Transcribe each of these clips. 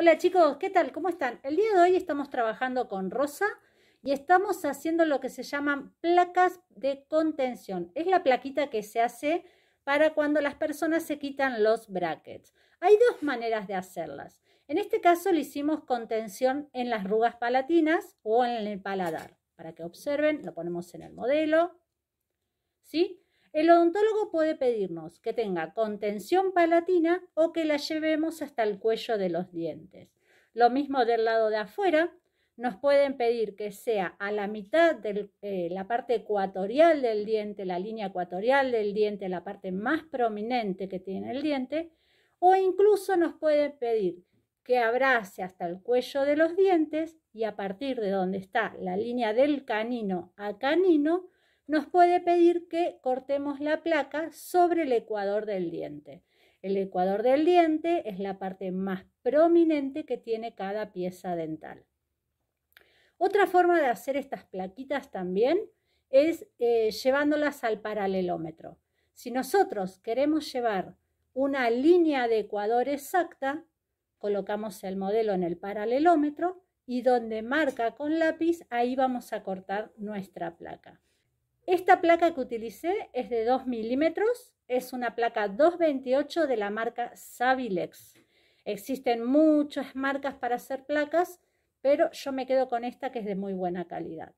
Hola chicos, ¿qué tal? ¿Cómo están? El día de hoy estamos trabajando con Rosa y estamos haciendo lo que se llaman placas de contención. Es la plaquita que se hace para cuando las personas se quitan los brackets. Hay dos maneras de hacerlas. En este caso le hicimos contención en las rugas palatinas o en el paladar. Para que observen, lo ponemos en el modelo. ¿Sí? El odontólogo puede pedirnos que tenga contención palatina o que la llevemos hasta el cuello de los dientes. Lo mismo del lado de afuera, nos pueden pedir que sea a la mitad de eh, la parte ecuatorial del diente, la línea ecuatorial del diente, la parte más prominente que tiene el diente, o incluso nos pueden pedir que abrace hasta el cuello de los dientes y a partir de donde está la línea del canino a canino, nos puede pedir que cortemos la placa sobre el ecuador del diente. El ecuador del diente es la parte más prominente que tiene cada pieza dental. Otra forma de hacer estas plaquitas también es eh, llevándolas al paralelómetro. Si nosotros queremos llevar una línea de ecuador exacta, colocamos el modelo en el paralelómetro y donde marca con lápiz, ahí vamos a cortar nuestra placa. Esta placa que utilicé es de 2 milímetros, es una placa 228 de la marca Savilex. Existen muchas marcas para hacer placas, pero yo me quedo con esta que es de muy buena calidad.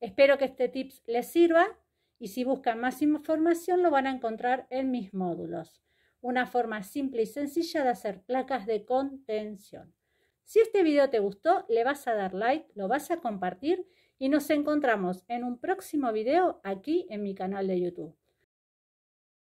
Espero que este tips les sirva y si buscan más información lo van a encontrar en mis módulos. Una forma simple y sencilla de hacer placas de contención. Si este video te gustó, le vas a dar like, lo vas a compartir y nos encontramos en un próximo video aquí en mi canal de YouTube.